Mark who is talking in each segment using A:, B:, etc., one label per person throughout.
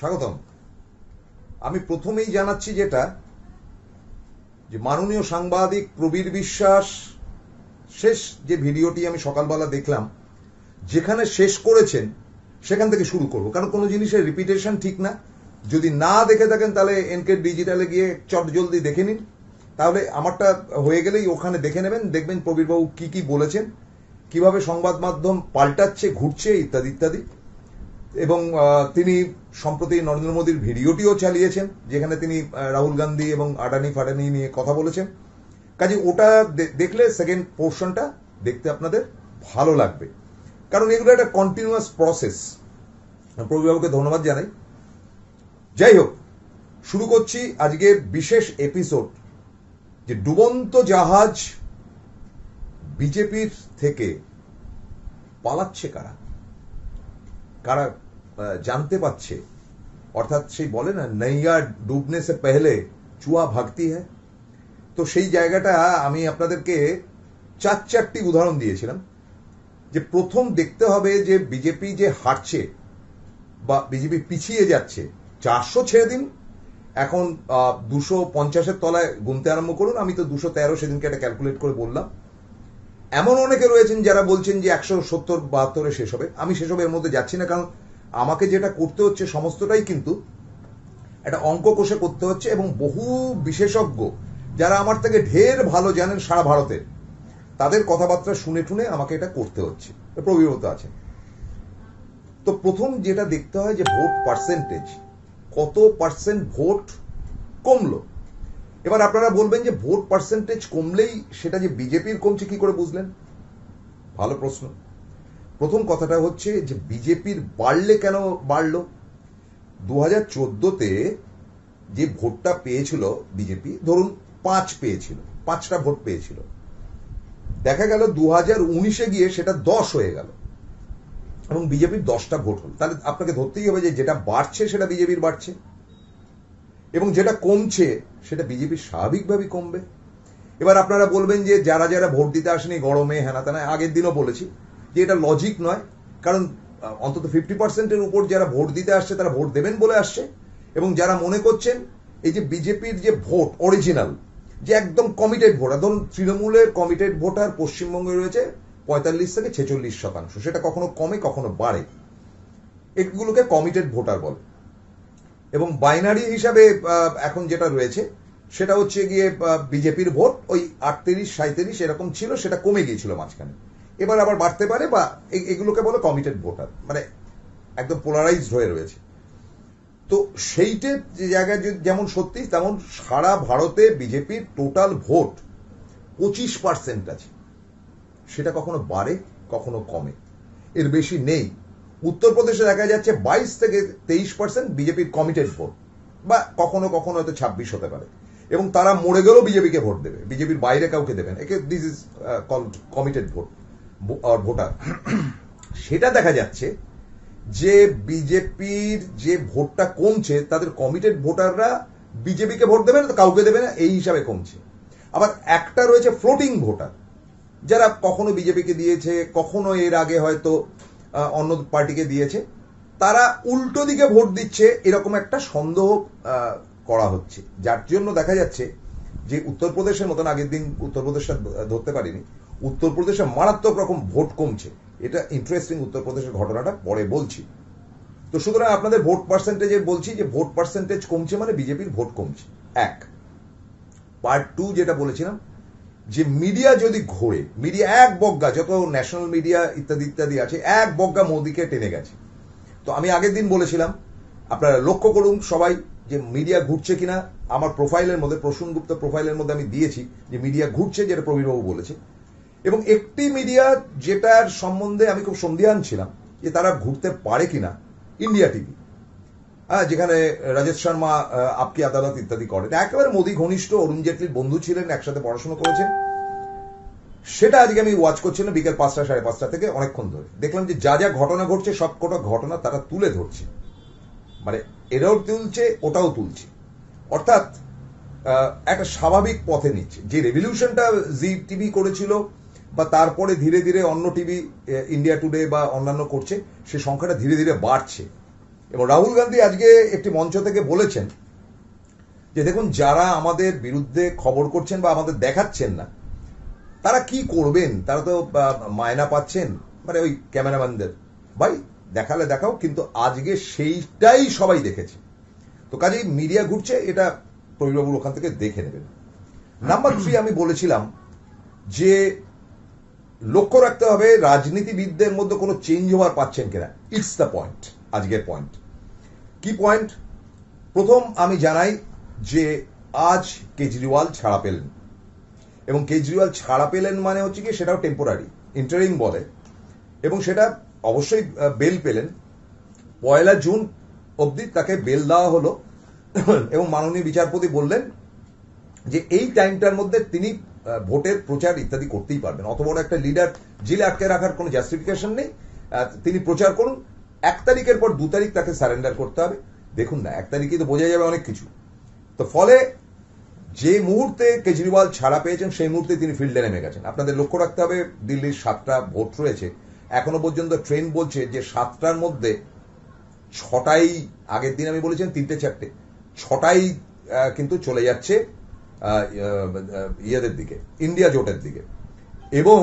A: স্বাগতম আমি প্রথমেই জানাচ্ছি যেটা যে মাননীয় সাংবাদিক প্রবীর বিশ্বাস শেষ যে ভিডিওটি আমি সকালবেলা দেখলাম যেখানে শেষ করেছেন সেখান থেকে শুরু করবো কারণ কোনো জিনিসের রিপিটেশন ঠিক না যদি না দেখে থাকেন তাহলে এনকে ডিজিটালে গিয়ে চট জলদি দেখে নিন তাহলে আমারটা হয়ে গেলেই ওখানে দেখে নেবেন দেখবেন প্রবীরবাবু কি কি বলেছেন কিভাবে সংবাদ মাধ্যম পাল্টাচ্ছে ঘুরছে ইত্যাদি ইত্যাদি এবং তিনি সম্প্রতি নরেন্দ্র মোদীর ভিডিওটিও চালিয়েছেন যেখানে তিনি রাহুল গান্ধী এবং আডানি ফাডানি নিয়ে কথা বলেছেন কাজে ওটা দেখলে সেকেন্ড পোর্শনটা দেখতে আপনাদের ভালো লাগবে কারণ এগুলো একটা কন্টিনিউয়াস প্রসেস প্রবীবাবুকে ধন্যবাদ জানাই যাই হোক শুরু করছি আজকে বিশেষ এপিসোড যে ডুবন্ত জাহাজ বিজেপির থেকে পালাচ্ছে কারা কারা জানতে পারছে অর্থাৎ সেই বলে না নৈয়া ডুবনে সে পেহলে চুয়া ভাগতি হ্যাঁ তো সেই জায়গাটা আমি আপনাদেরকে চার চারটি উদাহরণ দিয়েছিলাম যে প্রথম দেখতে হবে যে বিজেপি যে হারছে বা বিজেপি পিছিয়ে যাচ্ছে চারশো ছেড়ে দিন এখন দুশো পঞ্চাশের তলায় গুনতে আরম্ভ করুন আমি তো দুশো তেরো সেদিনকে এটা ক্যালকুলেট করে বললাম এমন অনেকে রয়েছেন যারা বলছেন যে একশো সত্তর বাহাত্তরে শেষ হবে আমি সেসবের মধ্যে যাচ্ছি না কারণ আমাকে যেটা করতে হচ্ছে সমস্তটাই কিন্তু একটা অঙ্ক কোষে করতে হচ্ছে এবং বহু বিশেষজ্ঞ যারা আমার থেকে ঢের ভালো জানেন সারা ভারতের তাদের কথাবার্তা শুনে টুনে আমাকে এটা করতে হচ্ছে প্রবীরতা আছে তো প্রথম যেটা দেখতে হয় যে ভোট পার্সেন্টেজ কত পার্সেন্ট ভোট কমলো এবার আপনারা বলবেন যে ভোট পার্সেন্টেজ কমলেই সেটা যে বিজেপির কমছে কি করে বুঝলেন ভালো প্রশ্ন প্রথম কথাটা হচ্ছে যে বিজেপির বাড়লে কেন বাড়ল দু হাজার চোদ্দোতে যে ভোটটা পেয়েছিল বিজেপি ধরুন পাঁচ পেয়েছিল পাঁচটা ভোট পেয়েছিল দেখা গেল দু হাজার উনিশে গিয়ে সেটা দশ হয়ে গেল এবং বিজেপির দশটা ভোট হল তাহলে আপনাকে ধরতেই হবে যে যেটা বাড়ছে সেটা বিজেপির বাড়ছে এবং যেটা কমছে সেটা বিজেপি স্বাভাবিকভাবেই কমবে এবার আপনারা বলবেন যে যারা যারা ভোট দিতে আসেনি গরমে হেনা তেনা আগের দিনও বলেছি যে এটা লজিক নয় কারণ অন্তত ফিফটি পার্সেন্টের উপর যারা ভোট দিতে আসছে তারা ভোট দেবেন বলে আসছে এবং যারা মনে করছেন এই যে বিজেপির যে ভোট অরিজিনাল যে একদম কমিটেড ভোট ধরুন তৃণমূলের কমিটেড ভোটার পশ্চিমবঙ্গে রয়েছে পঁয়তাল্লিশ থেকে ছেচল্লিশ শতাংশ সেটা কখনো কমে কখনো বাড়ে এগুলোকে কমিটেড ভোটার বলে এবং বাইনারি হিসাবে এখন যেটা রয়েছে সেটা হচ্ছে গিয়ে বিজেপির ভোট ওই আটত্রিশ সাঁত্রিশ এরকম ছিল সেটা কমে গিয়েছিল মাঝখানে এবার আবার বাড়তে পারে বা এগুলোকে বলে কমিটেড ভোটার মানে একদম পোলারাইজড হয়ে রয়েছে তো সেইটে যে জায়গায় যেমন সত্যি তেমন সারা ভারতে বিজেপির টোটাল ভোট পঁচিশ পার্সেন্ট আছে সেটা কখনো বাড়ে কখনো কমে এর বেশি নেই উত্তরপ্রদেশে দেখা যাচ্ছে বাইশ থেকে তেইশ পার্সেন্ট বিজেপির কমিটেড ভোট বা কখনো কখনো হয়তো ছাব্বিশ হতে পারে এবং তারা মরে গেলেও বিজেপিকে ভোট দেবে বিজেপির বাইরে কাউকে দেবেন একে দিস ইজ কমিটেড ভোট আর ভোটার সেটা দেখা যাচ্ছে যে বিজেপির যে ভোটটা কমছে তাদের কমিটেড ভোটাররা বিজেপিকে ভোট দেবে না তো কাউকে দেবে না এই হিসাবে কমছে আবার একটা রয়েছে ফ্লোটিং ভোটার যারা কখনো বিজেপিকে দিয়েছে কখনো এর আগে হয়তো অন্য পার্টিকে দিয়েছে তারা উল্টো দিকে ভোট দিচ্ছে এরকম একটা সন্দেহ করা হচ্ছে যার জন্য দেখা যাচ্ছে যে উত্তরপ্রদেশের মতন আগের দিন উত্তরপ্রদেশটা ধরতে পারিনি উত্তরপ্রদেশে মারাত্মক রকম ভোট কমছে এটা ইন্টারেস্টিং উত্তরপ্রদেশের ঘটনাটা পরে বলছি তো সুতরাং আপনাদের ভোট পার্সেন্টেজে বলছি যে ভোট পার্সেন্টেজ কমছে মানে বিজেপির ভোট কমছে এক পার্ট টু যেটা বলেছিলাম যে মিডিয়া যদি ঘোরে মিডিয়া এক বজ্ঞা যত ন্যাশনাল মিডিয়া ইত্যাদি ইত্যাদি আছে এক বজ্ঞা মোদিকে টেনে গেছে তো আমি আগের দিন বলেছিলাম আপনারা লক্ষ্য করুন সবাই যে মিডিয়া ঘুরছে কিনা আমার প্রোফাইলের মধ্যে প্রসূন গুপ্ত প্রোফাইলের মধ্যে আমি দিয়েছি যে মিডিয়া ঘুরছে যেটা প্রবীরবাবু বলেছে এবং একটি মিডিয়া যেটার সম্বন্ধে আমি খুব সন্ধিহান ছিলাম যে তারা ঘুরতে পারে কিনা ইন্ডিয়া টিভি হ্যাঁ যেখানে রাজেশ শর্মা আপকি আদালত ইত্যাদি করেন একেবারে মোদি ঘনিষ্ঠ অরুণ জেটলির বন্ধু ছিলেন একসাথে পড়াশোনা করেছেন সেটা আজকে আমি ওয়াচ করছিলাম বিকেল পাঁচটা সাড়ে পাঁচটা থেকে অনেকক্ষণ ধরে দেখলাম যে যা যা ঘটনা ঘটছে সব কটা ঘটনা তারা তুলে ধরছে মানে এরাও তুলছে ওটাও তুলছে অর্থাৎ একটা স্বাভাবিক পথে নিচ্ছে যে রেভলিউশনটা জি টিভি করেছিল বা তারপরে ধীরে ধীরে অন্য টিভি ইন্ডিয়া টুডে বা অন্যান্য করছে সে সংখ্যাটা ধীরে ধীরে বাড়ছে এবং রাহুল গান্ধী আজকে একটি মঞ্চ থেকে বলেছেন যে দেখুন যারা আমাদের বিরুদ্ধে খবর করছেন বা আমাদের দেখাচ্ছেন না তারা কি করবেন তারা তো মায়না পাচ্ছেন মানে ওই ক্যামেরাম্যানদের ভাই দেখালে দেখাও কিন্তু আজকে সেইটাই সবাই দেখেছে তো কাজেই মিডিয়া ঘুরছে এটা প্রবীরবাবুর ওখান থেকে দেখে নেবেন নাম্বার থ্রি আমি বলেছিলাম যে লক্ষ্য রাখতে হবে রাজনীতিবিদদের মধ্যে কোনো চেঞ্জ হওয়ার পাচ্ছেন কিনা ইটস দ্য পয়েন্ট আজকের পয়েন্ট কি পয়েন্ট প্রথম আমি জানাই যে আজ কেজরিওয়াল ছাড়া পেলেন এবং কেজরিওয়াল ছাড়া পেলেন মানে হচ্ছে কি সেটাও টেম্পোরারি ইন্টারিং বলে এবং সেটা অবশ্যই বেল পেলেন পয়লা জুন অবধি তাকে বেল দেওয়া হলো এবং মাননীয় বিচারপতি বললেন যে এই টাইমটার মধ্যে তিনি ভোটের প্রচার ইত্যাদি করতেই পারবেন অত বড় একটা লিডার জেলে আটকে রাখার কোন জাস্টিফিকেশন নেই তিনি প্রচার করুন এক তারিখের পর দু তারিখ তাকে সারেন্ডার করতে হবে দেখুন না এক তারিখে তো বোঝা যাবে অনেক কিছু তো ফলে যে মুহূর্তে কেজরিওয়াল ছাড়া পেয়েছেন সেই মুহূর্তে তিনি ফিল্ডে নেমে গেছেন আপনাদের লক্ষ্য রাখতে হবে দিল্লির সাতটা ভোট রয়েছে এখনো পর্যন্ত ট্রেন বলছে যে সাতটার মধ্যে ছটাই আগের দিন আমি বলেছেন তিনটে চারটে ছটাই কিন্তু চলে যাচ্ছে ইয়েদের দিকে ইন্ডিয়া জোটের দিকে এবং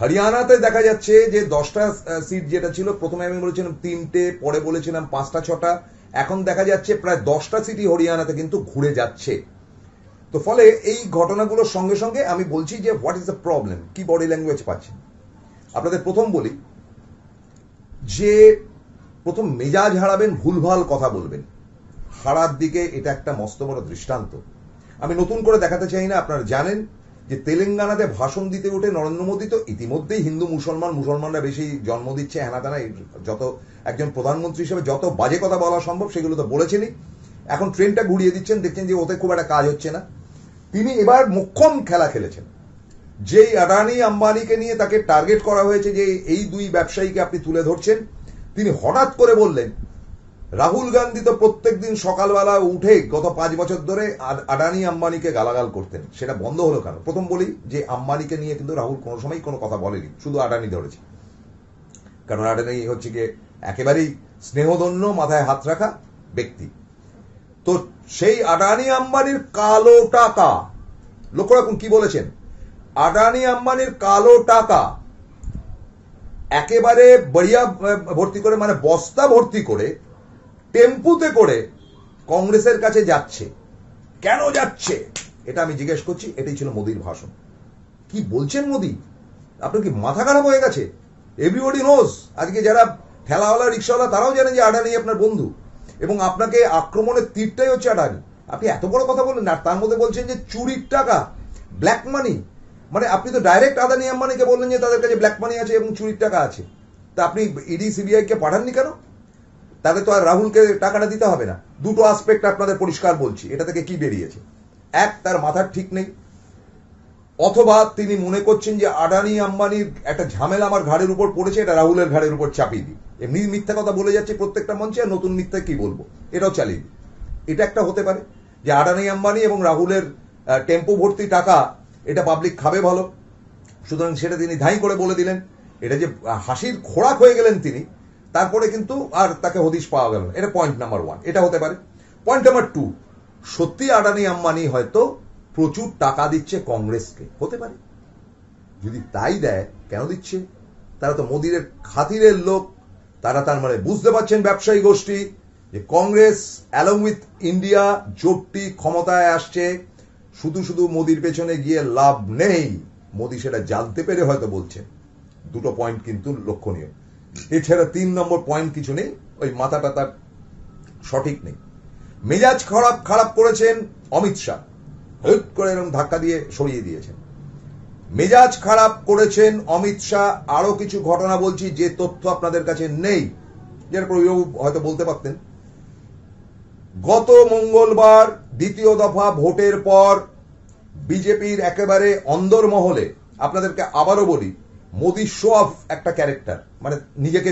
A: হরিয়ানাতে দেখা যাচ্ছে যে দশটা সিট যেটা ছিল প্রথমে আমি বলেছিলাম তিনটে পরে বলেছিলাম পাঁচটা ছটা এখন দেখা যাচ্ছে প্রায় দশটা সিটি হরিয়ানাতে কিন্তু ঘুরে যাচ্ছে তো ফলে এই ঘটনাগুলোর সঙ্গে সঙ্গে আমি বলছি যে হোয়াট ইজ দ্য প্রবলেম কি বডি ল্যাঙ্গুয়েজ পাচ্ছেন আপনাদের প্রথম বলি যে প্রথম মেজাজ হারাবেন ভুলভাল কথা বলবেন হারার দিকে এটা একটা মস্ত বড় দৃষ্টান্ত আমি নতুন করে দেখাতে চাই না আপনারা জানেন যে তেলেঙ্গানাতে ভাষণ দিতে উঠে নরেন্দ্র মোদী তো ইতিমধ্যেই হিন্দু মুসলমান মুসলমানরা বেশি জন্ম দিচ্ছে হেনাতানা যত একজন প্রধানমন্ত্রী হিসেবে যত বাজে কথা বলা সম্ভব সেগুলো তো বলেছেনই এখন ট্রেনটা ঘুরিয়ে দিচ্ছেন দেখছেন যে ওতে খুব একটা কাজ হচ্ছে না তিনি এবার মোক্ষম খেলা খেলেছেন যেই আদানি আম্বানিকে নিয়ে তাকে টার্গেট করা হয়েছে যে এই দুই ব্যবসায়ীকে আপনি তুলে ধরছেন তিনি হঠাৎ করে বললেন রাহুল গান্ধী তো প্রত্যেকদিন সকালবেলা উঠে গত পাঁচ বছর ধরে আডানি আম্বানিকে গালাগাল করতেন সেটা বন্ধ হলো কেন প্রথম বলি যে আম্বানিকে নিয়ে কিন্তু রাহুল কোনো সময় কোনো কথা বলেনি শুধু আডানি ধরেছে কারণ আডানি হচ্ছে গিয়ে একেবারেই স্নেহদন্য মাথায় হাত রাখা ব্যক্তি তো সেই আডানি আম্বানির কালো টাকা লক্ষ্য রাখুন কি বলেছেন আডানি আম্বানির কালো টাকা একেবারে বড়িয়া ভর্তি করে মানে বস্তা ভর্তি করে টেম্পুতে করে কংগ্রেসের কাছে যাচ্ছে কেন যাচ্ছে এটা আমি জিজ্ঞেস করছি এটাই ছিল মোদির ভাষণ কি বলছেন মোদি আপনার কি মাথা খারাপ হয়ে গেছে এভরিবডি নোজ আজকে যারা ঠেলাওয়ালা রিক্সাওয়ালা তারাও জানে যে আডানি আপনার বন্ধু এবং আপনাকে আক্রমণের তীরটাই হচ্ছে আডানি আপনি এত বড় কথা বললেন আর তার মধ্যে বলছেন যে চুরির টাকা ব্ল্যাক মানি মানে আপনি তো ডাইরেক্ট আদানি আম্বানিকে বললেন যে তাদের কাছে ব্ল্যাক মানি আছে এবং চুরির টাকা আছে তা আপনি ইডি সিবিআইকে পাঠাননি কেন তাহলে তো আর রাহুলকে টাকাটা দিতে হবে না দুটো আসপেক্ট আপনাদের পরিষ্কার বলছি এটা থেকে কি বেরিয়েছে এক তার মাথার ঠিক নেই অথবা তিনি মনে করছেন যে আডানি আম্বানির একটা ঝামেলা আমার ঘাড়ের উপর পড়েছে এটা রাহুলের ঘাড়ের উপর চাপিয়ে দিই এমনি মিথ্যা কথা বলে যাচ্ছে প্রত্যেকটা মঞ্চে আর নতুন মিথ্যা কি বলবো এটাও চালিয়ে দিই এটা একটা হতে পারে যে আডানি আম্বানি এবং রাহুলের টেম্পো ভর্তি টাকা এটা পাবলিক খাবে ভালো সুতরাং সেটা তিনি ধাই করে বলে দিলেন এটা যে হাসির খোরাক হয়ে গেলেন তিনি তারপরে কিন্তু আর তাকে হদিশ পাওয়া গেল না এটা পয়েন্ট নাম্বার ওয়ান এটা হতে পারে পয়েন্ট নাম্বার টু সত্যি আডানি আম্বানি হয়তো প্রচুর টাকা দিচ্ছে কংগ্রেসকে হতে পারে যদি তাই দেয় কেন দিচ্ছে তারা তো মোদির খাতিরের লোক তারা তার মানে বুঝতে পারছেন ব্যবসায়ী গোষ্ঠী যে কংগ্রেস অ্যালং উইথ ইন্ডিয়া জোটটি ক্ষমতায় আসছে শুধু শুধু মোদির পেছনে গিয়ে লাভ নেই মোদি সেটা জানতে পেরে হয়তো বলছে দুটো পয়েন্ট কিন্তু লক্ষণীয় এছাড়া তিন নম্বর পয়েন্ট কিছু নেই ওই মাথা তার সঠিক নেই মেজাজ খারাপ খারাপ করেছেন অমিত শাহ হুট করে এরকম ধাক্কা দিয়ে সরিয়ে দিয়েছেন মেজাজ খারাপ করেছেন অমিত শাহ আরো কিছু ঘটনা বলছি যে তথ্য আপনাদের কাছে নেই হয়তো বলতে পারতেন গত মঙ্গলবার দ্বিতীয় দফা ভোটের পর বিজেপির একেবারে অন্দরমহলে আপনাদেরকে আবারও বলি মোদি শো অফ একটা ক্যারেক্টার মানে নিজেকে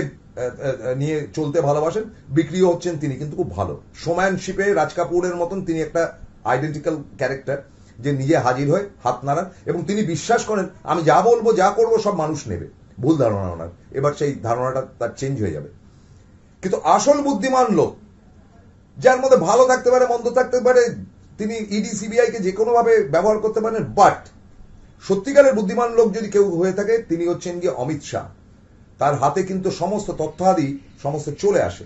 A: নিয়ে চলতে ভালোবাসেন বিক্রিও হচ্ছেন তিনি কিন্তু খুব ভালো সোম্যানশিপে রাজ কাপুরের মতন তিনি একটা আইডেন্টিক্যাল ক্যারেক্টার যে নিজে হাজির হয়ে হাত নাড়ান এবং তিনি বিশ্বাস করেন আমি যা বলবো যা করব সব মানুষ নেবে ভুল ধারণা ওনার এবার সেই ধারণাটা তার চেঞ্জ হয়ে যাবে কিন্তু আসল বুদ্ধিমান লোক যার মধ্যে ভালো থাকতে পারে মন্দ থাকতে পারে তিনি ইডি সিবিআইকে যে কোনোভাবে ব্যবহার করতে পারেন বাট সত্যিকারের বুদ্ধিমান লোক যদি কেউ হয়ে থাকে তিনি হচ্ছেন গিয়ে অমিত শাহ তার হাতে কিন্তু সমস্ত তথ্যাদি সমস্ত চলে আসে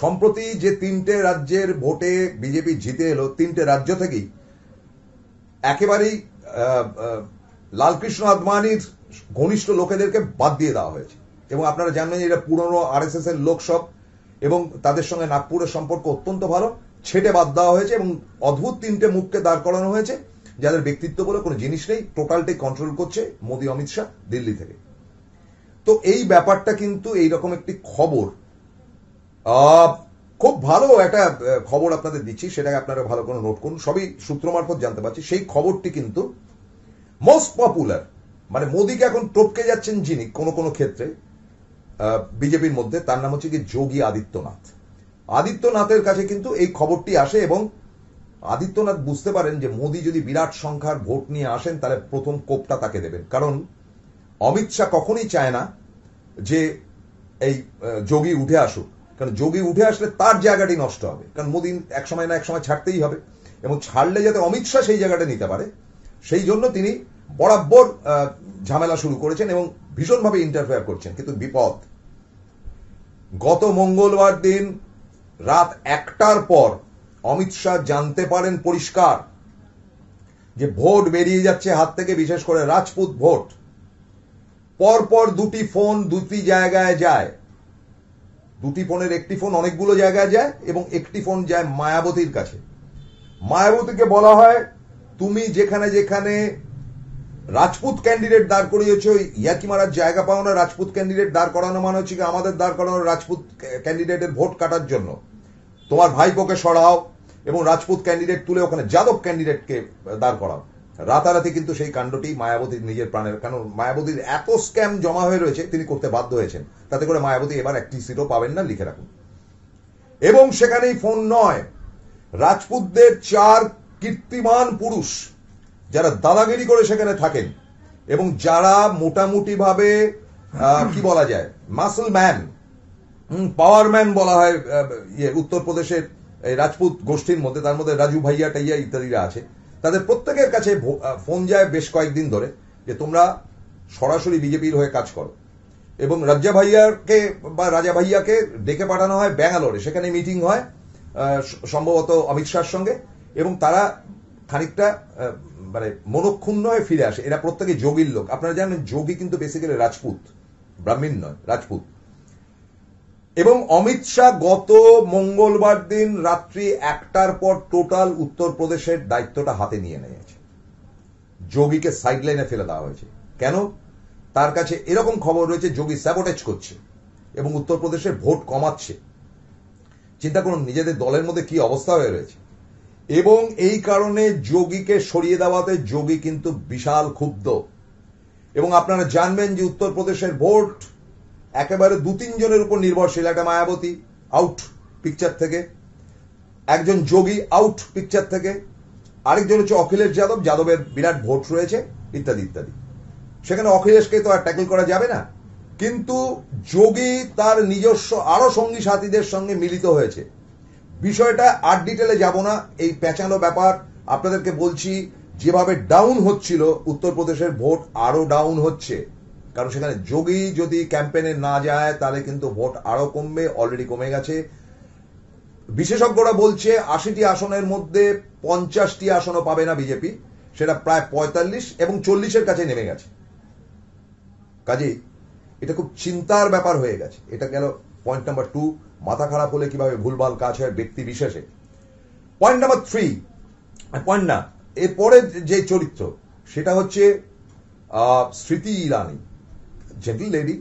A: সম্প্রতি যে তিনটে রাজ্যের ভোটে বিজেপি জিতে এলো তিনটে রাজ্য থেকেই একেবারেই লালকৃষ্ণ আদমানির ঘনিষ্ঠ লোকেদেরকে বাদ দিয়ে দেওয়া হয়েছে এবং আপনারা জানবেন এটা পুরনো আর এস এস এর লোকসব এবং তাদের সঙ্গে নাগপুরের সম্পর্ক অত্যন্ত ভালো ছেটে বাদ দেওয়া হয়েছে এবং অদ্ভুত তিনটে মুখকে দাঁড় করানো হয়েছে যাদের ব্যক্তিত্ব বলে কোনো জিনিস নেই টোটালটাই কন্ট্রোল করছে মোদী অমিত শাহ দিল্লি থেকে তো এই ব্যাপারটা কিন্তু এই রকম একটি খবর খুব ভালো একটা খবর আপনাদের দিচ্ছি সেটাকে আপনারা ভালো করে নোট করুন সবই সূত্র মারফত জানতে পারছি সেই খবরটি কিন্তু মোস্ট পপুলার মানে মোদীকে এখন টপকে যাচ্ছেন যিনি কোনো কোনো ক্ষেত্রে বিজেপির মধ্যে তার নাম হচ্ছে কি যোগী আদিত্যনাথ আদিত্যনাথের কাছে কিন্তু এই খবরটি আসে এবং আদিত্যনাথ বুঝতে পারেন যে মোদী যদি বিরাট সংখ্যার ভোট নিয়ে আসেন তাহলে প্রথম কোপটা তাকে দেবেন কারণ অমিত শাহ কখনই চায় না যে এই যোগী উঠে আসুক কারণ যোগী উঠে আসলে তার জায়গাটি নষ্ট হবে কারণ মোদী এক সময় না এক সময় ছাড়তেই হবে এবং ছাড়লে যাতে অমিত শাহ সেই জায়গাটা নিতে পারে সেই জন্য তিনি বরাবর ঝামেলা শুরু করেছেন এবং ভীষণভাবে ইন্টারফেয়ার করছেন কিন্তু বিপদ গত মঙ্গলবার দিন রাত একটার পর অমিত শাহ জানতে পারেন পরিষ্কার যে ভোট বেরিয়ে যাচ্ছে হাত থেকে বিশেষ করে রাজপুত ভোট পরপর দুটি ফোন দুটি জায়গায় যায় দুটি ফোনের একটি ফোন অনেকগুলো জায়গায় যায় এবং একটি ফোন যায় মায়াবতীর কাছে মায়াবতীকে বলা হয় তুমি যেখানে যেখানে রাজপুত ক্যান্ডিডেট দাঁড় করিয়েছ ইয়াকি মারার জায়গা পাও না রাজপুত ক্যান্ডিডেট দাঁড় করানো মানে হচ্ছে আমাদের দাঁড় করানো রাজপুত ক্যান্ডিডেটের ভোট কাটার জন্য তোমার ভাইপোকে সরাও এবং রাজপুত ক্যান্ডিডেট তুলে ওখানে যাদব ক্যান্ডিডেটকে দাঁড় করাও রাতারাতি কিন্তু সেই কাণ্ডটি মায়াবতীর নিজের প্রাণের কারণ মায়াবতীর এত স্ক্যাম জমা হয়ে রয়েছে তিনি করতে বাধ্য হয়েছেন তাতে করে মায়াবতী এবার একটি সিটও পাবেন না লিখে রাখুন এবং সেখানেই ফোন নয় রাজপুতদের চার কীর্তিমান পুরুষ যারা দাদাগিরি করে সেখানে থাকেন এবং যারা মোটামুটি ভাবে কি বলা যায় মাসল ম্যান পাওয়ার ম্যান বলা হয় ইয়ে উত্তরপ্রদেশের রাজপুত গোষ্ঠীর মধ্যে তার মধ্যে রাজু ভাইয়া টাইয়া ইত্যাদিরা আছে তাদের প্রত্যেকের কাছে ফোন যায় বেশ কয়েকদিন ধরে যে তোমরা সরাসরি বিজেপির হয়ে কাজ করো এবং রাজ্জা ভাইয়াকে বা রাজা ভাইয়াকে ডেকে পাঠানো হয় ব্যাঙ্গালোরে সেখানে মিটিং হয় সম্ভবত অমিত শাহর সঙ্গে এবং তারা খানিকটা মানে মনক্ষুণ্ণ হয়ে ফিরে আসে এরা প্রত্যেকে যোগীর লোক আপনারা জানেন যোগী কিন্তু বেসিক্যালি রাজপুত ব্রাহ্মীণ নয় রাজপুত এবং অমিত শাহ গত মঙ্গলবার দিন রাত্রি একটার পর টোটাল উত্তরপ্রদেশের দায়িত্বটা হাতে নিয়ে নিয়েছে যোগীকে সাইডলাইনে ফেলে দেওয়া হয়েছে কেন তার কাছে এরকম খবর রয়েছে যোগী স্যাবোটেজ করছে এবং উত্তরপ্রদেশের ভোট কমাচ্ছে চিন্তা করুন নিজেদের দলের মধ্যে কি অবস্থা হয়ে রয়েছে এবং এই কারণে যোগীকে সরিয়ে দেওয়াতে যোগী কিন্তু বিশাল ক্ষুব্ধ এবং আপনারা জানবেন যে উত্তরপ্রদেশের ভোট একেবারে দু তিনজনের উপর নির্ভরশীল একটা মায়াবতী আউট পিকচার থেকে একজন যোগী আউট পিকচার থেকে আরেকজন হচ্ছে অখিলেশ যাদব যাদবের বিরাট ভোট রয়েছে ইত্যাদি ইত্যাদি সেখানে অখিলেশকে তো আর ট্যাকল করা যাবে না কিন্তু যোগী তার নিজস্ব আরো সঙ্গী সাথীদের সঙ্গে মিলিত হয়েছে বিষয়টা আর ডিটেলে যাব না এই পেঁচানো ব্যাপার আপনাদেরকে বলছি যেভাবে ডাউন হচ্ছিল উত্তরপ্রদেশের ভোট আরো ডাউন হচ্ছে কারণ সেখানে যোগী যদি ক্যাম্পেনে না যায় তাহলে কিন্তু ভোট আরো কমবে অলরেডি কমে গেছে বিশেষজ্ঞরা বলছে আশিটি আসনের মধ্যে পঞ্চাশটি আসনও পাবে না বিজেপি সেটা প্রায় পঁয়তাল্লিশ এবং চল্লিশের কাছে নেমে গেছে কাজেই এটা খুব চিন্তার ব্যাপার হয়ে গেছে এটা গেল পয়েন্ট নাম্বার টু মাথা খারাপ হলে কিভাবে ভুলভাল কাজ হয় ব্যক্তি বিশেষে পয়েন্ট নাম্বার থ্রি পয়েন্ট না এরপরে যে চরিত্র সেটা হচ্ছে Smriti Irani gentle lady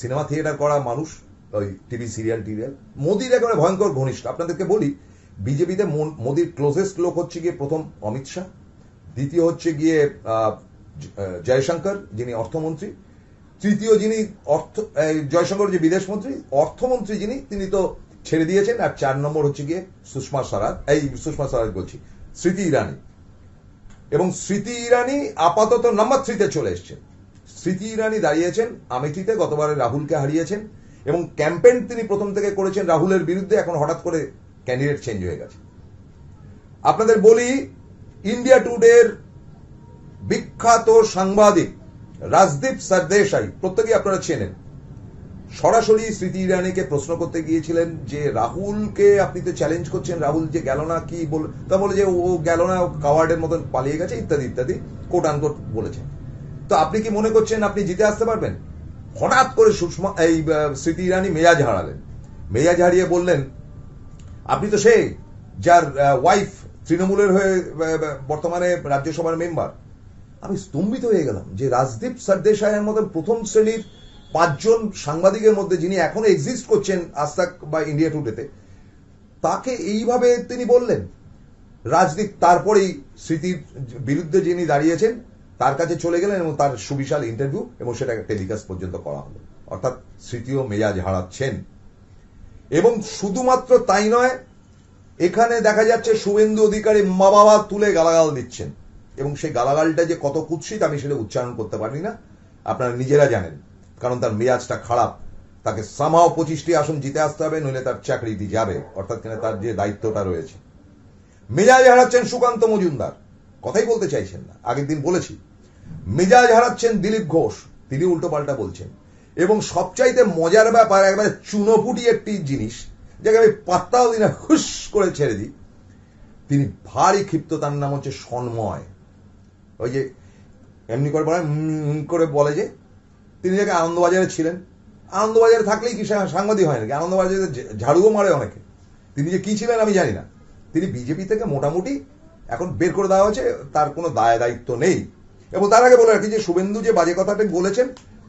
A: cinema theatre করা মানুষ ওই টিভি সিরিয়াল টিরিয়াল মোদির একেবারে ভয়ঙ্কর ঘনিষ্ঠ আপনাদেরকে বলি বিজেপিতে মোদির ক্লোজেস্ট লোক হচ্ছে গিয়ে প্রথম অমিত শাহ দ্বিতীয় হচ্ছে গিয়ে জয়শঙ্কর যিনি অর্থমন্ত্রী তৃতীয় যিনি অর্থ জয়শঙ্কর যে বিদেশ মন্ত্রী অর্থমন্ত্রী যিনি তিনি তো ছেড়ে দিয়েছেন আর চার নম্বর হচ্ছে গিয়ে সুষমা স্বরাজ এই সুষমা স্বরাজ বলছি স্মৃতি ইরানি এবং স্মৃতি ইরানি আপাতত নাম্বার থ্রিতে চলে এসছে স্মৃতি ইরানি দাঁড়িয়েছেন আমেথিতে গতবারে রাহুলকে হারিয়েছেন এবং ক্যাম্পেন তিনি প্রথম থেকে করেছেন রাহুলের বিরুদ্ধে এখন হঠাৎ করে ক্যান্ডিডেট চেঞ্জ হয়ে গেছে আপনাদের বলি ইন্ডিয়া টুডের বিখ্যাত সাংবাদিক রাজদীপ সারদেশাই প্রত্যেকেই আপনারা চেনেন সরাসরি স্মৃতি ইরানিকে প্রশ্ন করতে গিয়েছিলেন যে রাহুলকে আপনি তো চ্যালেঞ্জ করছেন রাহুল যে গেল না কি বল তা বলে যে ও গেল না কাওয়ার্ডের মতন পালিয়ে গেছে ইত্যাদি ইত্যাদি কোট আনকোট বলেছেন তো আপনি কি মনে করছেন আপনি জিতে আসতে পারবেন হঠাৎ করে সুষমা এই স্মৃতি ইরানি মেজাজ হারালেন মেজাজ হারিয়ে বললেন আপনি তো সেই যার ওয়াইফ তৃণমূলের হয়ে বর্তমানে রাজ্যসভার মেম্বার আমি স্তম্ভিত হয়ে গেলাম যে রাজদীপ সরদেশায়ের মতন প্রথম শ্রেণীর পাঁচজন সাংবাদিকের মধ্যে যিনি এখনো এক্সিস্ট করছেন আস্তাক বা ইন্ডিয়া টুডেতে তাকে এইভাবে তিনি বললেন রাজদীপ তারপরেই স্মৃতির বিরুদ্ধে যিনি দাঁড়িয়েছেন তার কাছে চলে গেলেন এবং তার সুবিশাল ইন্টারভিউ এবং সেটাকে টেলিকাস্ট পর্যন্ত করা হলো অর্থাৎ স্মৃতিও মেজাজ হারাচ্ছেন এবং শুধুমাত্র তাই নয় এখানে দেখা যাচ্ছে শুভেন্দু অধিকারী মা বাবা তুলে গালাগাল দিচ্ছেন এবং সেই গালাগালটা যে কত কুৎসিত আমি সেটা উচ্চারণ করতে পারি না আপনারা নিজেরা জানেন কারণ তার মেজাজটা খারাপ তাকে সামাও পঁচিশটি আসন জিতে আসতে হবে নইলে তার চাকরিটি যাবে অর্থাৎ কিনা তার যে দায়িত্বটা রয়েছে মেজাজ হারাচ্ছেন সুকান্ত মজুমদার কথাই বলতে চাইছেন না আগের দিন বলেছি মেজাজ হারাচ্ছেন দিলীপ ঘোষ তিনি উল্টোপাল্টা বলছেন এবং সবচাইতে মজার ব্যাপার একবারে চুনোপুটি একটি জিনিস যাকে আমি পাত্তাও দিনে হুস করে ছেড়ে দিই তিনি ভারী ক্ষিপ্ত তার নাম হচ্ছে সন্ময় ওই যে এমনি করে বলে করে বলে যে তিনি যাকে আনন্দবাজারে ছিলেন আনন্দবাজারে থাকলেই কি সাংবাদিক হয় নাকি আনন্দবাজারে ঝাড়ুও মারে অনেকে তিনি যে কি ছিলেন আমি জানি না তিনি বিজেপি থেকে মোটামুটি এখন বের করে দেওয়া হয়েছে তার কোনো দায় দায়িত্ব নেই এবং তার আগে বলে রাখি যে শুভেন্দু যে বাজে কথাটা বলেছেন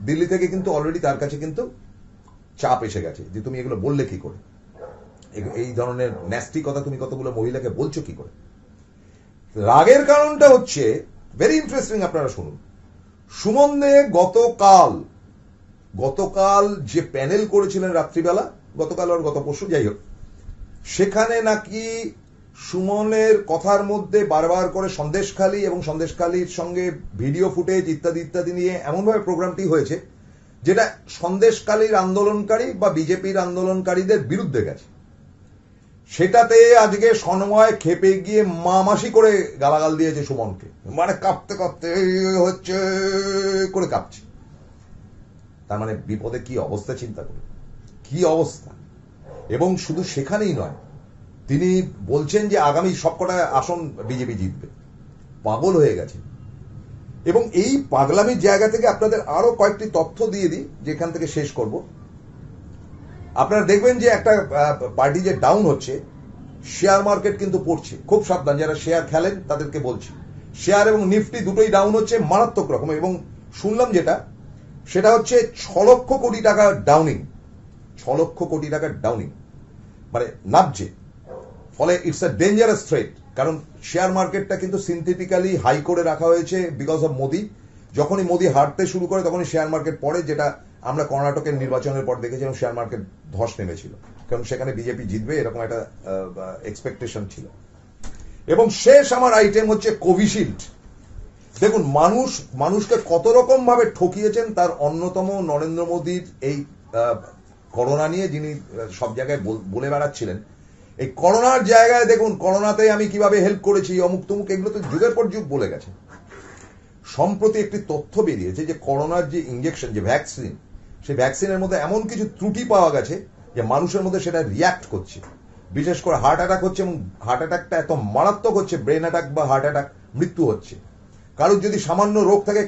A: দিল্লি থেকে কিন্তু অলরেডি তার কাছে কিন্তু চাপ এসে গেছে যে তুমি এগুলো বললে কি করে এই ধরনের ন্যাস্টি কথা তুমি কতগুলো মহিলাকে বলছো কি করে রাগের কারণটা হচ্ছে ভেরি ইন্টারেস্টিং আপনারা শুনুন সুমন্দে গতকাল গতকাল যে প্যানেল করেছিলেন রাত্রিবেলা গতকাল আর গত পরশু যাই হোক সেখানে নাকি সুমনের কথার মধ্যে বারবার করে সন্দেশখালী এবং সন্দেশখালীর সঙ্গে ভিডিও ফুটেজ ইত্যাদি ইত্যাদি নিয়ে এমনভাবে প্রোগ্রামটি হয়েছে যেটা সন্দেশকালীর আন্দোলনকারী বা বিজেপির আন্দোলনকারীদের বিরুদ্ধে গেছে সেটাতে আজকে সন্ময় খেপে গিয়ে মামাসি করে গালাগাল দিয়েছে সুমনকে মানে কাঁপতে কাঁপতে হচ্ছে করে কাঁপছে তার মানে বিপদে কি অবস্থা চিন্তা করে কি অবস্থা এবং শুধু সেখানেই নয় তিনি বলছেন যে আগামী সবকটা আসন বিজেপি জিতবে পাগল হয়ে গেছে এবং এই পাগলামির জায়গা থেকে আপনাদের আরো কয়েকটি তথ্য দিয়ে দিই যেখান থেকে শেষ করব আপনারা দেখবেন যে একটা পার্টি যে ডাউন হচ্ছে শেয়ার মার্কেট কিন্তু পড়ছে খুব সাবধান যারা শেয়ার খেলেন তাদেরকে বলছি শেয়ার এবং নিফটি দুটোই ডাউন হচ্ছে মারাত্মক রকম এবং শুনলাম যেটা সেটা হচ্ছে ছ লক্ষ কোটি টাকা ডাউনিং ছ লক্ষ কোটি টাকা ডাউনিং মানে নাবছে ফলে ইটস আ ডেঞ্জারাস ট্রেড কারণ শেয়ার মার্কেটটা কিন্তু সিনথেটিক্যালি হাই করে রাখা হয়েছে বিকজ অফ মোদি যখনই মোদি হাঁটতে শুরু করে তখনই শেয়ার মার্কেট পড়ে যেটা আমরা কর্ণাটকের নির্বাচনের পর দেখেছিলাম শেয়ার মার্কেট ধস নেমেছিল কারণ সেখানে বিজেপি জিতবে এরকম একটা এক্সপেকটেশন ছিল এবং শেষ আমার আইটেম হচ্ছে কোভিশিল্ড দেখুন মানুষ মানুষকে কত রকম ভাবে ঠকিয়েছেন তার অন্যতম নরেন্দ্র মোদীর এই করোনা নিয়ে যিনি সব জায়গায় বলে বেড়াচ্ছিলেন এই করোনার জায়গায় দেখুন করোনাতে আমি কিভাবে হেল্প করেছি অমুক তমুক এগুলো তো যুগের পর যুগ বলে গেছে সম্প্রতি একটি তথ্য বেরিয়েছে যে করোনার যে ইঞ্জেকশন যে ভ্যাকসিন সেই ভ্যাকসিনের মধ্যে এমন কিছু ত্রুটি পাওয়া গেছে যে মানুষের মধ্যে সেটা রিয়াক্ট করছে বিশেষ করে হার্ট অ্যাটাক হচ্ছে এবং হার্ট অ্যাটাকটা এত মারাত্মক হচ্ছে ব্রেন অ্যাটাক বা হার্ট অ্যাটাক মৃত্যু হচ্ছে কারোর যদি সামান্য রোগ থাকে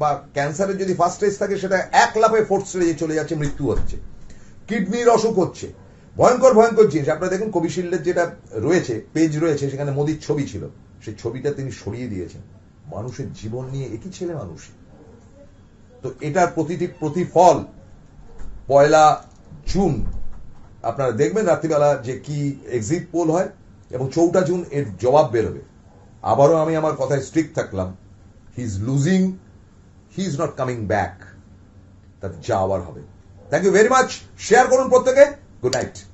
A: বা ক্যান্সারের যদি ফার্স্ট স্টেজ থাকে সেটা এক লাফে ফোর্থ স্টেজে চলে যাচ্ছে মৃত্যু হচ্ছে কিডনির অসুখ হচ্ছে ভয়ঙ্কর ভয়ঙ্কর জিনিস আপনারা দেখুন কবিশিল্ডের যেটা রয়েছে পেজ রয়েছে সেখানে মোদির ছবি ছিল সেই ছবিটা তিনি সরিয়ে দিয়েছেন মানুষের জীবন নিয়ে একই ছেলে মানুষ তো এটার প্রতিটি প্রতিফল পয়লা জুন আপনারা দেখবেন রাত্রিবেলা যে কি এক্সিট পোল হয় এবং চৌটা জুন এর জবাব বেরোবে আবারও আমি আমার কথায় স্ট্রিক্ট থাকলাম he is losing he is not coming back তার যাওয়ার হবে thank you very much share করুন প্রত্যেকে গুড নাইট